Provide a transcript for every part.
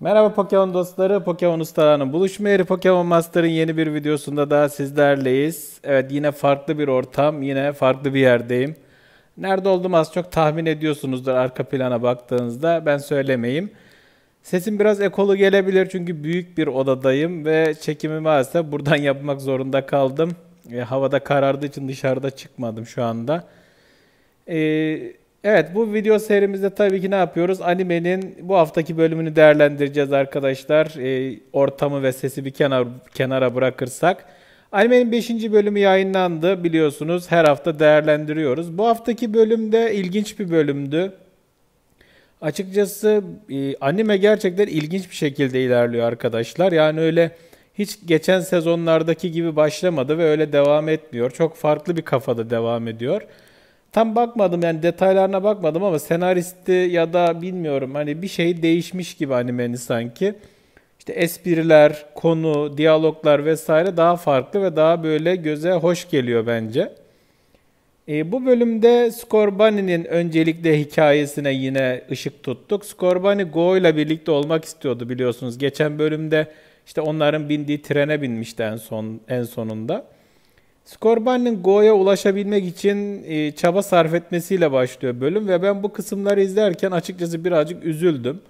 Merhaba Pokemon dostları, Pokemon ustalarının buluşma yeri Pokemon Master'ın yeni bir videosunda daha sizlerleyiz. Evet yine farklı bir ortam, yine farklı bir yerdeyim. Nerede olduğumu az çok tahmin ediyorsunuzdur arka plana baktığınızda, ben söylemeyeyim. Sesim biraz ekolu gelebilir çünkü büyük bir odadayım ve çekimi maalesef buradan yapmak zorunda kaldım. E, havada karardığı için dışarıda çıkmadım şu anda. Eee Evet bu video serimizde tabii ki ne yapıyoruz? Animenin bu haftaki bölümünü değerlendireceğiz arkadaşlar. E, ortamı ve sesi bir kenar, kenara bırakırsak. Animenin 5. bölümü yayınlandı biliyorsunuz. Her hafta değerlendiriyoruz. Bu haftaki bölümde ilginç bir bölümdü. Açıkçası e, anime gerçekten ilginç bir şekilde ilerliyor arkadaşlar. Yani öyle hiç geçen sezonlardaki gibi başlamadı ve öyle devam etmiyor. Çok farklı bir kafada devam ediyor. Tam bakmadım yani detaylarına bakmadım ama senaristi ya da bilmiyorum hani bir şey değişmiş gibi animenin sanki. İşte espriler, konu, diyaloglar vesaire daha farklı ve daha böyle göze hoş geliyor bence. E, bu bölümde Scorbani'nin öncelikle hikayesine yine ışık tuttuk. Scorbani Go ile birlikte olmak istiyordu biliyorsunuz. Geçen bölümde işte onların bindiği trene binmişti en son en sonunda. Skorban'ın Go'ya ulaşabilmek için e, çaba sarf etmesiyle başlıyor bölüm ve ben bu kısımları izlerken açıkçası birazcık üzüldüm.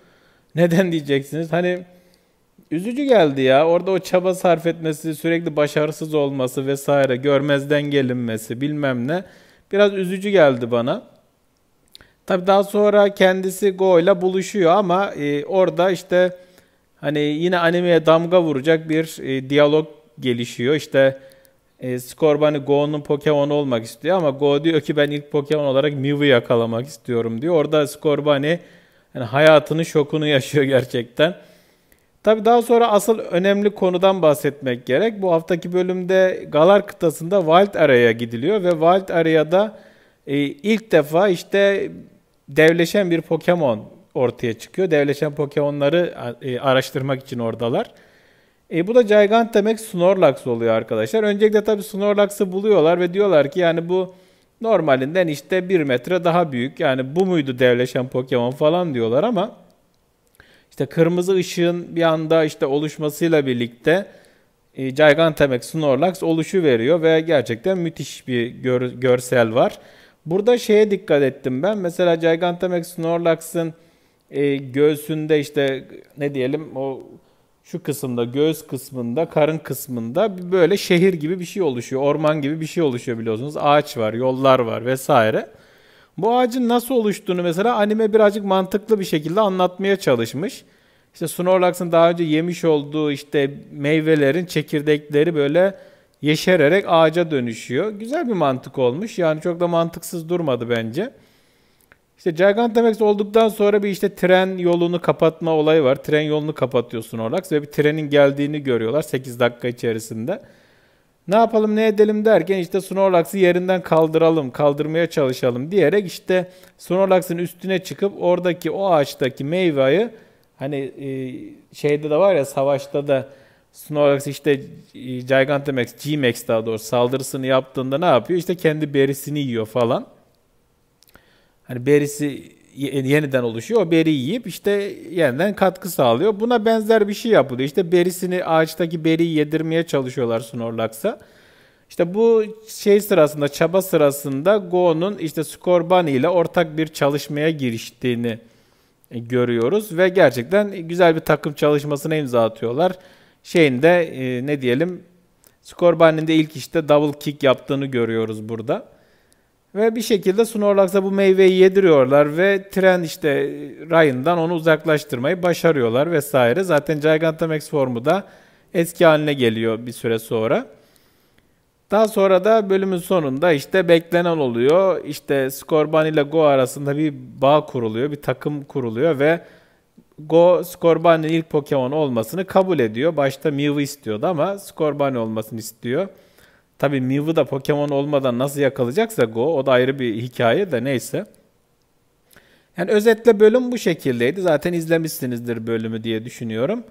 Neden diyeceksiniz? Hani üzücü geldi ya. Orada o çaba sarf etmesi, sürekli başarısız olması vesaire, görmezden gelinmesi bilmem ne. Biraz üzücü geldi bana. Tabii daha sonra kendisi Go'yla buluşuyor ama e, orada işte hani yine animeye damga vuracak bir e, diyalog gelişiyor. İşte e, Scorbunny Go'nun Pokemon olmak istiyor ama Go diyor ki ben ilk Pokemon olarak Mew'u yakalamak istiyorum diyor. Orada Scorbunny yani hayatının şokunu yaşıyor gerçekten. Tabii daha sonra asıl önemli konudan bahsetmek gerek. Bu haftaki bölümde Galar kıtasında Wild Area'ya gidiliyor ve Wild Area'da e, ilk defa işte devleşen bir Pokemon ortaya çıkıyor. Devleşen Pokemon'ları e, araştırmak için oradalar. E, bu da Gigant demek Snorlax oluyor arkadaşlar. Öncelikle tabii Snorlax'ı buluyorlar ve diyorlar ki yani bu normalinden işte 1 metre daha büyük. Yani bu muydu devleşen Pokemon falan diyorlar ama işte kırmızı ışığın bir anda işte oluşmasıyla birlikte e, Gigantamax Snorlax oluşu veriyor ve gerçekten müthiş bir gör, görsel var. Burada şeye dikkat ettim ben. Mesela Gigantamax Snorlax'ın e, göğsünde işte ne diyelim o şu kısımda, göğüs kısmında, karın kısmında böyle şehir gibi bir şey oluşuyor. Orman gibi bir şey oluşuyor biliyorsunuz. Ağaç var, yollar var vesaire. Bu ağacın nasıl oluştuğunu mesela anime birazcık mantıklı bir şekilde anlatmaya çalışmış. İşte Snorlax'ın daha önce yemiş olduğu işte meyvelerin çekirdekleri böyle yeşererek ağaca dönüşüyor. Güzel bir mantık olmuş. Yani çok da mantıksız durmadı bence. İşte Gigantamax olduktan sonra bir işte tren yolunu kapatma olayı var. Tren yolunu kapatıyorsun Orlax ve bir trenin geldiğini görüyorlar 8 dakika içerisinde. Ne yapalım ne edelim derken işte Snorlax'ı yerinden kaldıralım, kaldırmaya çalışalım diyerek işte Snorlax'ın üstüne çıkıp oradaki o ağaçtaki meyveyi hani e, şeyde de var ya savaşta da Snorlax işte e, Gigantamax, G-Max daha doğrusu saldırısını yaptığında ne yapıyor? İşte kendi berisini yiyor falan. Hani berisi yeniden oluşuyor. O beri yiyip işte yeniden katkı sağlıyor. Buna benzer bir şey yapılıyor. İşte berisini ağaçtaki beriyi yedirmeye çalışıyorlar Snorlax'a. İşte bu şey sırasında, çaba sırasında Go'nun işte Scorbunny ile ortak bir çalışmaya giriştiğini e, görüyoruz ve gerçekten güzel bir takım çalışmasına imza atıyorlar. Şeyinde e, ne diyelim Scorbunny'nin de ilk işte double kick yaptığını görüyoruz burada. Ve bir şekilde Snorlax'a bu meyveyi yediriyorlar ve tren işte rayından onu uzaklaştırmayı başarıyorlar vesaire. Zaten Gigantamax formu da eski haline geliyor bir süre sonra. Daha sonra da bölümün sonunda işte beklenen oluyor. İşte Skorban ile Go arasında bir bağ kuruluyor, bir takım kuruluyor ve Go Skorban'ın ilk Pokemon olmasını kabul ediyor. Başta Mew istiyordu ama Skorban olmasını istiyor. Tabi Mew'u da Pokemon olmadan nasıl yakalayacaksa Go o da ayrı bir hikaye de neyse. Yani özetle bölüm bu şekildeydi. Zaten izlemişsinizdir bölümü diye düşünüyorum.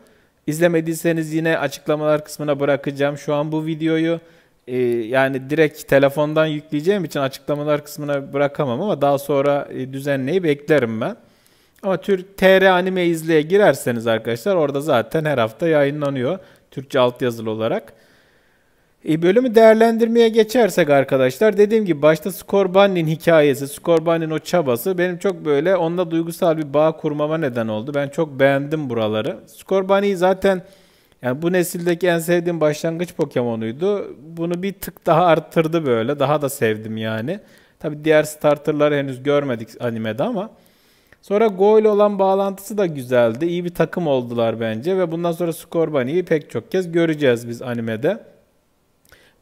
İzlemediyseniz yine açıklamalar kısmına bırakacağım şu an bu videoyu. E, yani direkt telefondan yükleyeceğim için açıklamalar kısmına bırakamam ama daha sonra e, düzenleyip beklerim ben. Ama Türk TR Anime izleye girerseniz arkadaşlar orada zaten her hafta yayınlanıyor. Türkçe altyazılı olarak. E, bölümü değerlendirmeye geçersek arkadaşlar dediğim gibi başta Skorbanin hikayesi, Skorbanin o çabası benim çok böyle onunla duygusal bir bağ kurmama neden oldu. Ben çok beğendim buraları. Skorbani zaten yani bu nesildeki en sevdiğim başlangıç Pokemon'uydu. Bunu bir tık daha arttırdı böyle. Daha da sevdim yani. Tabi diğer starterları henüz görmedik animede ama. Sonra Go ile olan bağlantısı da güzeldi. İyi bir takım oldular bence ve bundan sonra Skorbani'yi pek çok kez göreceğiz biz animede.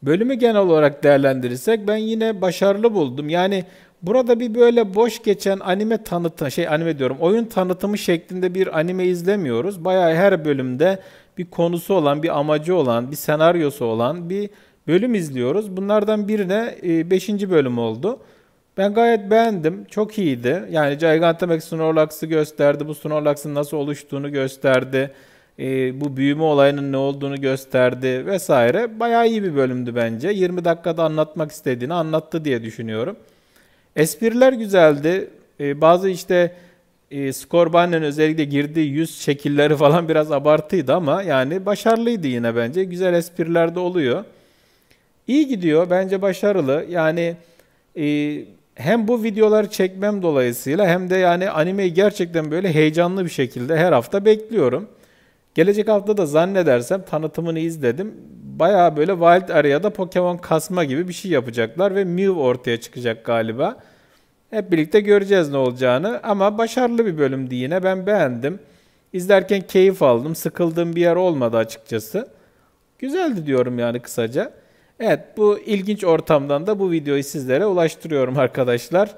Bölümü genel olarak değerlendirirsek ben yine başarılı buldum. Yani burada bir böyle boş geçen anime tanıtı şey anime diyorum oyun tanıtımı şeklinde bir anime izlemiyoruz. Bayağı her bölümde bir konusu olan, bir amacı olan, bir senaryosu olan bir bölüm izliyoruz. Bunlardan birine 5. E, bölüm oldu. Ben gayet beğendim. Çok iyiydi. Yani Gigantamax Snorlax'ı gösterdi. Bu Snorlax'ın nasıl oluştuğunu gösterdi e, bu büyüme olayının ne olduğunu gösterdi vesaire. Bayağı iyi bir bölümdü bence. 20 dakikada anlatmak istediğini anlattı diye düşünüyorum. Espriler güzeldi. E, bazı işte e, Skorban'ın özellikle girdiği yüz şekilleri falan biraz abartıydı ama yani başarılıydı yine bence. Güzel espriler de oluyor. İyi gidiyor. Bence başarılı. Yani e, hem bu videoları çekmem dolayısıyla hem de yani animeyi gerçekten böyle heyecanlı bir şekilde her hafta bekliyorum. Gelecek hafta da zannedersem tanıtımını izledim. Baya böyle Wild Area'da Pokemon kasma gibi bir şey yapacaklar ve Mew ortaya çıkacak galiba. Hep birlikte göreceğiz ne olacağını ama başarılı bir bölümdü yine ben beğendim. İzlerken keyif aldım. Sıkıldığım bir yer olmadı açıkçası. Güzeldi diyorum yani kısaca. Evet bu ilginç ortamdan da bu videoyu sizlere ulaştırıyorum arkadaşlar.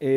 Ee,